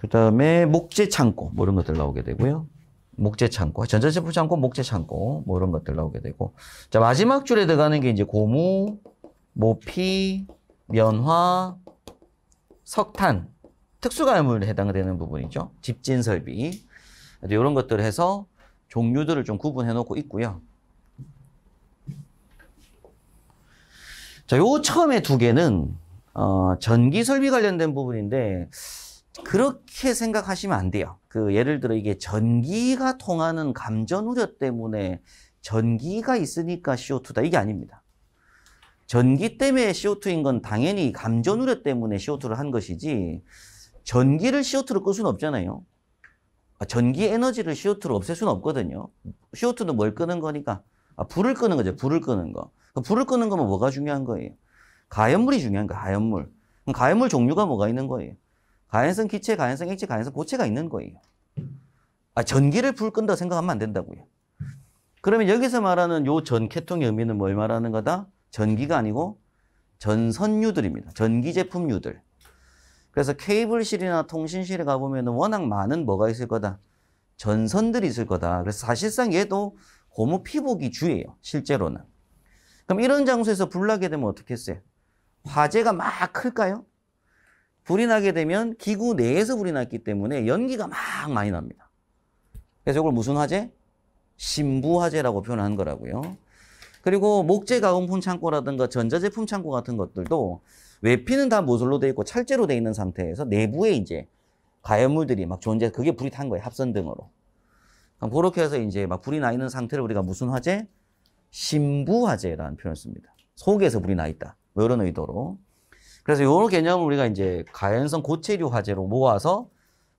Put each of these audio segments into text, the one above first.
그 다음에 목재 창고 뭐 이런 것들 나오게 되고요. 목재 창고, 전자제품 창고, 목재 창고 뭐 이런 것들 나오게 되고 자 마지막 줄에 들어가는 게 이제 고무, 모피, 면화, 석탄, 특수가물에 해당되는 부분이죠. 집진 설비 이런 것들 해서 종류들을 좀 구분해 놓고 있고요. 자, 요 처음에 두 개는 어, 전기 설비 관련된 부분인데 그렇게 생각하시면 안 돼요. 그 예를 들어 이게 전기가 통하는 감전 우려 때문에 전기가 있으니까 CO2다. 이게 아닙니다. 전기 때문에 CO2인 건 당연히 감전 우려 때문에 CO2를 한 것이지 전기를 CO2로 끌 수는 없잖아요. 아, 전기 에너지를 CO2로 없앨 수는 없거든요. CO2는 뭘 끄는 거니까 아, 불을 끄는 거죠. 불을 끄는 거. 불을 끄는 거면 뭐가 중요한 거예요? 가연물이 중요한 거예요. 가연물. 가연물 종류가 뭐가 있는 거예요? 가연성 기체, 가연성 액체, 가연성 고체가 있는 거예요. 아, 전기를 불 끈다 고 생각하면 안 된다고요. 그러면 여기서 말하는 요 전계통의 의미는 뭘 말하는 거다? 전기가 아니고 전선유들입니다. 전기 제품유들. 그래서 케이블실이나 통신실에 가보면 워낙 많은 뭐가 있을 거다? 전선들이 있을 거다. 그래서 사실상 얘도 고무 피복이 주예요. 실제로는. 그럼 이런 장소에서 불나게 되면 어떻게 했어요? 화재가 막 클까요? 불이 나게 되면 기구 내에서 불이 났기 때문에 연기가 막 많이 납니다. 그래서 이걸 무슨 화재? 신부화재라고 표현한 거라고요. 그리고 목재 가공품 창고라든가 전자제품 창고 같은 것들도 외피는 다 모슬로 돼 있고 찰재로 돼 있는 상태에서 내부에 이제 가열물들이 막 존재, 그게 불이 탄 거예요. 합선 등으로. 그렇게 해서 이제 막 불이 나 있는 상태를 우리가 무슨 화재? 신부화재라는 표현을 씁니다. 속에서 불이 나 있다. 뭐 이런 의도로. 그래서 요 개념을 우리가 이제 가연성 고체류 화재로 모아서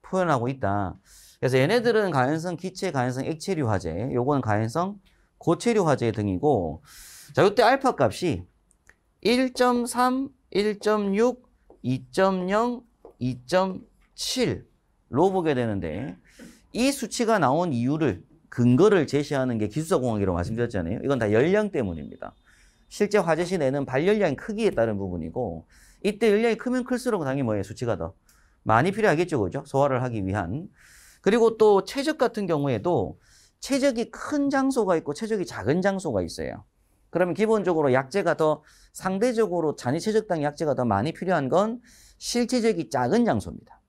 표현하고 있다. 그래서 얘네들은 가연성 기체, 가연성 액체류 화재, 요거는 가연성 고체류 화재 등이고, 자, 요때 알파 값이 1.3, 1.6, 2.0, 2.7로 보게 되는데, 이 수치가 나온 이유를, 근거를 제시하는 게 기술사공학이라고 말씀드렸잖아요. 이건 다 열량 때문입니다. 실제 화재 시내는 발열량 크기에 따른 부분이고, 이때 열량이 크면 클수록 당연히 뭐예요? 수치가 더 많이 필요하겠죠. 그죠? 소화를 하기 위한. 그리고 또 체적 같은 경우에도 체적이 큰 장소가 있고 체적이 작은 장소가 있어요. 그러면 기본적으로 약재가 더 상대적으로 잔이 체적당 약재가 더 많이 필요한 건 실체적이 작은 장소입니다.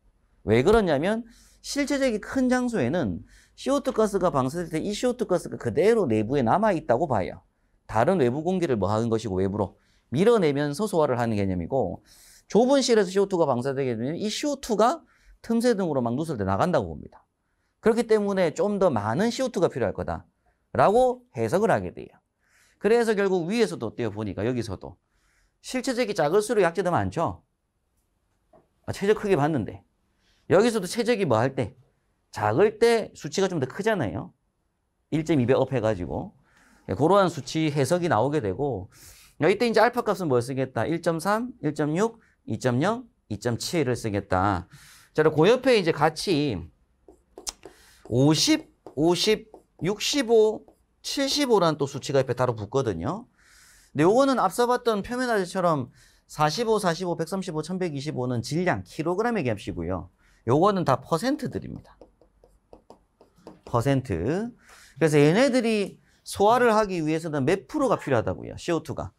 왜 그러냐면 실체적이 큰 장소에는 CO2 가스가 방사될 때 이 CO2 가스가 그대로 내부에 남아 있다고 봐요. 다른 외부 공기를 뭐 하는 것이고 외부로 밀어내면서 소화를 하는 개념이고 좁은 실에서 CO2가 방사되게 되면 이 CO2가 틈새 등으로 막 누설 돼 나간다고 봅니다. 그렇기 때문에 좀 더 많은 CO2가 필요할 거다라고 해석을 하게 돼요. 그래서 결국 위에서도 떼어 보니까 여기서도 실체적이 작을수록 약재도 많죠. 아, 최적 크게 봤는데 여기서도 체적이뭐 할 때 작을 때 수치가 좀 더 크잖아요. 1.2배 업 해가지고 예, 그러한 수치 해석이 나오게 되고 이때 이제 알파 값은 뭘 쓰겠다? 1.3, 1.6, 2.0, 2.7을 쓰겠다. 자, 그고 그 옆에 이제 같이 50, 50, 65, 75라는 또 수치가 옆에 따로 붙거든요. 근데 요거는 앞서 봤던 표면화재처럼 45, 45, 135, 1125는 질량, 킬로그램의 값이고요. 요거는 다 퍼센트들입니다. 퍼센트. 그래서 얘네들이 소화를 하기 위해서는 몇 프로가 필요하다고요. CO2가.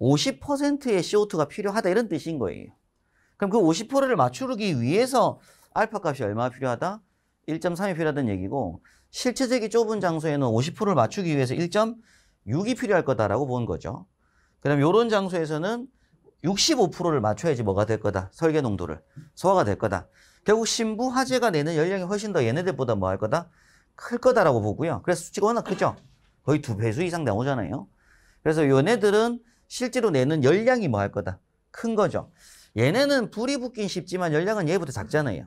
50%의 CO2가 필요하다 이런 뜻인 거예요. 그럼 그 50%를 맞추기 위해서 알파 값이 얼마나 필요하다? 1.3이 필요하다는 얘기고 실체적이 좁은 장소에는 50%를 맞추기 위해서 1.6이 필요할 거다라고 본 거죠. 그럼 이런 장소에서는 65%를 맞춰야지 뭐가 될 거다. 설계 농도를 소화가 될 거다. 결국 신부 화재가 내는 열량이 훨씬 더 얘네들보다 뭐 할 거다? 클 거다라고 보고요. 그래서 수치가 워낙 크죠. 거의 두 배수 이상 나오잖아요. 그래서 얘네들은 실제로 내는 열량이 뭐 할 거다? 큰 거죠. 얘네는 불이 붙긴 쉽지만 열량은 얘보다 작잖아요.